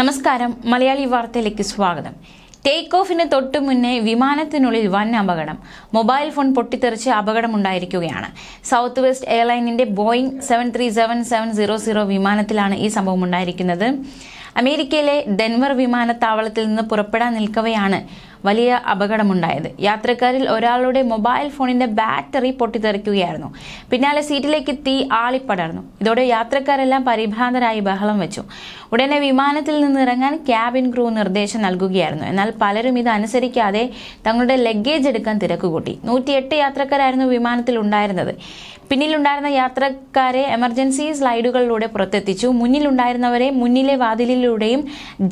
നമസ്കാരം മലയാളി വാർത്തയിലേക്ക് സ്വാഗതം ടേക്ക് ഓഫിന് തൊട്ടു മുന്നേ വിമാനത്തിനുള്ളിൽ വൻ അപകടം മൊബൈൽ ഫോൺ പൊട്ടിത്തെറിച്ച് അപകടമുണ്ടായിരിക്കുകയാണ് സൗത്ത് വെസ്റ്റ് എയർലൈനിന്റെ Boeing seven three seven seven zero zero വിമാനത്തിലാണ് ഈ സംഭവം ഉണ്ടായിരിക്കുന്നത് അമേരിക്കയിലെ ഡെൻവർ വിമാനത്താവളത്തിൽ നിന്ന് പുറപ്പെടാൻ നിൽക്കവെയാണ് വലിയ അപകടമുണ്ടായത് യാത്രക്കാരിൽ ഒരാളുടെ മൊബൈൽ ഫോണിന്റെ ബാറ്ററി പൊട്ടിത്തെറിക്കുകയായിരുന്നു പിന്നാലെ സീറ്റിലേക്ക് തീ ആളിപ്പടർന്നു ഇതോടെ യാത്രക്കാരെല്ലാം പരിഭ്രാന്തരായി ബഹളം വെച്ചു ഉടനെ വിമാനത്തിൽ നിന്ന് ഇറങ്ങാൻ ക്യാബിൻ ക്രൂ നിർദ്ദേശം നൽകുകയായിരുന്നു എന്നാൽ പലരും ഇത് അനുസരിക്കാതെ തങ്ങളുടെ ലഗേജ് എടുക്കാൻ തിരക്കുകൂട്ടി നൂറ്റിയെട്ട് യാത്രക്കാരായിരുന്നു വിമാനത്തിൽ ഉണ്ടായിരുന്നത് പിന്നിലുണ്ടായിരുന്ന യാത്രക്കാരെ എമർജൻസി സ്ലൈഡുകളിലൂടെ പുറത്തെത്തിച്ചു മുന്നിലുണ്ടായിരുന്നവരെ മുന്നിലെ വാതിലിലൂടെയും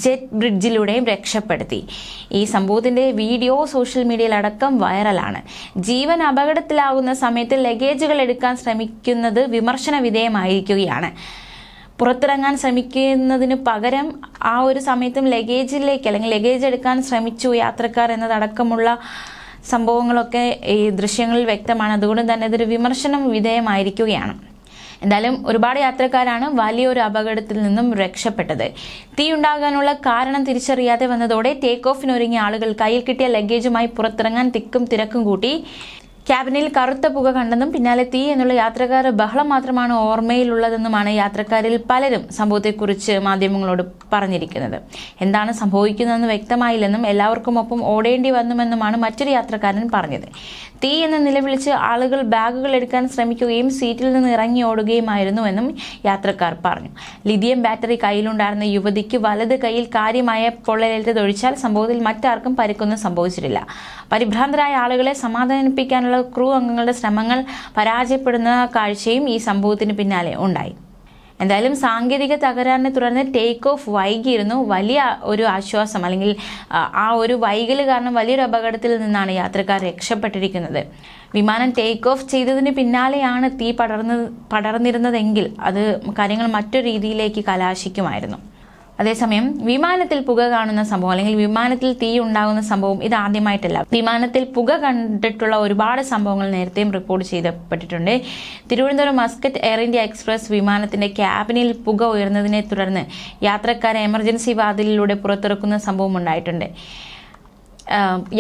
ജെറ്റ് ബ്രിഡ്ജിലൂടെയും രക്ഷപ്പെടുത്തി ഈ സംഭവത്തിന്റെ വീഡിയോ സോഷ്യൽ മീഡിയയിലടക്കം വൈറലാണ് ജീവൻ അപകടത്തിലാകുന്ന സമയത്ത് ലഗേജുകൾ എടുക്കാൻ ശ്രമിക്കുന്നത് വിമർശന വിധേയമായിരിക്കുകയാണ് പുറത്തിറങ്ങാൻ ശ്രമിക്കുന്നതിന് പകരം ആ ഒരു സമയത്തും ലഗേജിലേക്ക് അല്ലെങ്കിൽ ലഗേജ് എടുക്കാൻ ശ്രമിച്ചു യാത്രക്കാർ എന്നതടക്കമുള്ള സംഭവങ്ങളൊക്കെ ഈ ദൃശ്യങ്ങളിൽ വ്യക്തമാണ് അതുകൊണ്ട് തന്നെ ഇതൊരു വിമർശനം വിധേയമായിരിക്കുകയാണ് എന്തായാലും ഒരുപാട് യാത്രക്കാരാണ് വലിയൊരു അപകടത്തിൽ നിന്നും രക്ഷപ്പെട്ടത് തീയുണ്ടാകാനുള്ള കാരണം തിരിച്ചറിയാതെ വന്നതോടെ ടേക്ക് ഓഫിനൊരുങ്ങിയ ആളുകൾ കയ്യിൽ കിട്ടിയ ലഗേജുമായി പുറത്തിറങ്ങാൻ തിക്കും തിരക്കും കൂട്ടി ക്യാബിനിൽ കറുത്ത പുക കണ്ടെന്നും പിന്നാലെ തീ എന്നുള്ള യാത്രക്കാർ ബഹളം മാത്രമാണ് ഓർമ്മയിലുള്ളതെന്നുമാണ് യാത്രക്കാരിൽ പലരും സംഭവത്തെക്കുറിച്ച് മാധ്യമങ്ങളോട് പറഞ്ഞിരിക്കുന്നത് എന്താണ് സംഭവിക്കുന്നതെന്ന് വ്യക്തമായില്ലെന്നും എല്ലാവർക്കും ഒപ്പം ഓടേണ്ടി വന്നുമെന്നുമാണ് മറ്റൊരു യാത്രക്കാരൻ പറഞ്ഞത് തീ എന്ന് നിലവിളിച്ച് ആളുകൾ ബാഗുകൾ എടുക്കാൻ ശ്രമിക്കുകയും സീറ്റിൽ നിന്ന് ഇറങ്ങി ഓടുകയുമായിരുന്നുവെന്നും യാത്രക്കാർ പറഞ്ഞു ലിഥിയം ബാറ്ററി കയ്യിലുണ്ടായിരുന്ന യുവതിക്ക് വലത് കൈയിൽ കാര്യമായ പൊള്ളലേറ്റതൊഴിച്ചാൽ സംഭവത്തിൽ മറ്റാർക്കും പരിക്കൊന്നും സംഭവിച്ചിട്ടില്ല പരിഭ്രാന്തരായ ആളുകളെ സമാധാനിപ്പിക്കാനുള്ള ക്രൂ അംഗങ്ങളുടെ ശ്രമങ്ങൾ പരാജയപ്പെടുന്ന കാഴ്ചയും ഈ സംഭവത്തിന് പിന്നാലെ ഉണ്ടായി എന്തായാലും സാങ്കേതിക തകരാറിനെ തുടർന്ന് ടേക്ക് ഓഫ് വൈകിയിരുന്നു വലിയ ഒരു ആശ്വാസം അല്ലെങ്കിൽ ആ ഒരു വൈകൽ കാരണം വലിയൊരു അപകടത്തിൽ നിന്നാണ് യാത്രക്കാർ രക്ഷപ്പെട്ടിരിക്കുന്നത് വിമാനം ടേക്ക് ഓഫ് ചെയ്തതിന് പിന്നാലെയാണ് തീ പടർന്ന് പടർന്നിരുന്നതെങ്കിൽ അത് കാര്യങ്ങൾ മറ്റൊരു രീതിയിലേക്ക് കലാശിക്കുമായിരുന്നു അതേസമയം വിമാനത്തിൽ പുക കാണുന്ന സംഭവം അല്ലെങ്കിൽ വിമാനത്തിൽ തീ ഉണ്ടാകുന്ന സംഭവം ഇത് ആദ്യമായിട്ടല്ല വിമാനത്തിൽ പുക കണ്ടിട്ടുള്ള ഒരുപാട് സംഭവങ്ങൾ നേരത്തെയും റിപ്പോർട്ട് ചെയ്യപ്പെട്ടിട്ടുണ്ട് Thiruvananthapuram Muscat Air India Express വിമാനത്തിന്റെ ക്യാബിനിൽ പുക ഉയർന്നതിനെ തുടർന്ന് യാത്രക്കാരെ എമർജൻസി വാതിലിലൂടെ പുറത്തിറക്കുന്ന സംഭവം ഉണ്ടായിട്ടുണ്ട്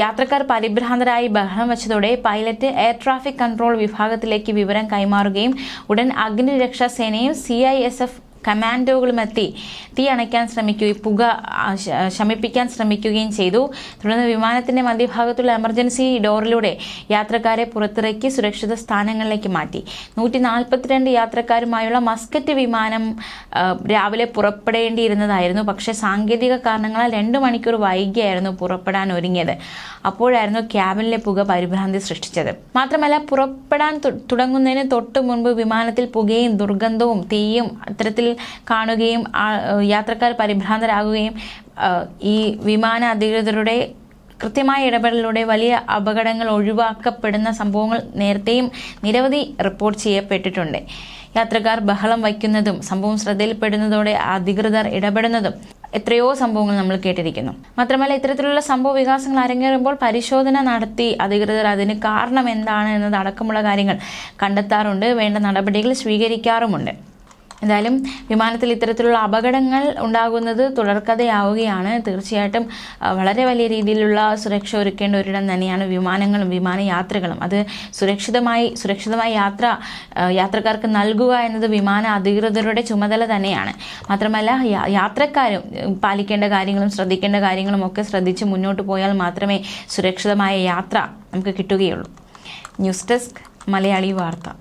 യാത്രക്കാർ പരിഭ്രാന്തരായി ബഹളം വെച്ചതോടെ പൈലറ്റ് എയർ ട്രാഫിക് കൺട്രോൾ വിഭാഗത്തിലേക്ക് വിവരം കൈമാറുകയും ഉടൻ അഗ്നിരക്ഷാ സേനയും സി ഐ എസ് എഫ് കമാൻഡോകളുമെത്തി തീ അണയ്ക്കാൻ ശ്രമിക്കുകയും പുക ശമിപ്പിക്കാൻ ശ്രമിക്കുകയും ചെയ്തു തുടർന്ന് വിമാനത്തിന്റെ മധ്യഭാഗത്തുള്ള എമർജൻസി ഡോറിലൂടെ യാത്രക്കാരെ പുറത്തിറക്കി സുരക്ഷിത സ്ഥാനങ്ങളിലേക്ക് മാറ്റി നൂറ്റി നാൽപ്പത്തിരണ്ട് യാത്രക്കാരുമായുള്ള മസ്കറ്റ് വിമാനം രാവിലെ പുറപ്പെടേണ്ടിയിരുന്നതായിരുന്നു പക്ഷേ സാങ്കേതിക കാരണങ്ങളാൽ രണ്ട് മണിക്കൂർ വൈകിയായിരുന്നു പുറപ്പെടാൻ ഒരുങ്ങിയത് അപ്പോഴായിരുന്നു ക്യാബിനിലെ പുക പരിഭ്രാന്തി സൃഷ്ടിച്ചത് മാത്രമല്ല പുറപ്പെടാൻ തുടങ്ങുന്നതിന് തൊട്ടു മുൻപ് വിമാനത്തിൽ പുകയും ദുർഗന്ധവും തീയും അത്തരത്തിൽ കാണുകയും യാത്രക്കാർ പരിഭ്രാന്തരാകുകയും ഈ വിമാന അധികൃതരുടെ കൃത്യമായ ഇടപെടലിലൂടെ വലിയ അപകടങ്ങൾ ഒഴിവാക്കപ്പെടുന്ന സംഭവങ്ങൾ നേരത്തെയും നിരവധി റിപ്പോർട്ട് ചെയ്യപ്പെട്ടിട്ടുണ്ട് യാത്രക്കാർ ബഹളം വയ്ക്കുന്നതും സംഭവം ശ്രദ്ധയിൽപ്പെടുന്നതോടെ അധികൃതർ ഇടപെടുന്നതും എത്രയോ സംഭവങ്ങൾ നമ്മൾ കേട്ടിരിക്കുന്നു മാത്രമല്ല ഇത്തരത്തിലുള്ള സംഭവ വികാസങ്ങൾ അരങ്ങേറുമ്പോൾ പരിശോധന നടത്തി അധികൃതർ അതിന് കാരണം എന്താണ് എന്നത് അടക്കമുള്ള കാര്യങ്ങൾ കണ്ടെത്താറുണ്ട് വേണ്ട നടപടികൾ സ്വീകരിക്കാറുമുണ്ട് എന്തായാലും വിമാനത്തിൽ ഇത്തരത്തിലുള്ള അപകടങ്ങൾ ഉണ്ടാകുന്നത് തുടർക്കഥയാവുകയാണ് തീർച്ചയായിട്ടും വളരെ വലിയ രീതിയിലുള്ള സുരക്ഷ ഒരുക്കേണ്ട ഒരിടം തന്നെയാണ് വിമാനങ്ങളും വിമാനയാത്രകളും അത് സുരക്ഷിതമായി സുരക്ഷിതമായ യാത്ര യാത്രക്കാർക്ക് നൽകുക എന്നത് വിമാന അധികൃതരുടെ ചുമതല തന്നെയാണ് മാത്രമല്ല യാത്രക്കാരും പാലിക്കേണ്ട കാര്യങ്ങളും ശ്രദ്ധിക്കേണ്ട കാര്യങ്ങളും ഒക്കെ ശ്രദ്ധിച്ച് മുന്നോട്ട് പോയാൽ മാത്രമേ സുരക്ഷിതമായ യാത്ര നമുക്ക് കിട്ടുകയുള്ളൂ ന്യൂസ് ഡെസ്ക് മലയാളി വാർത്ത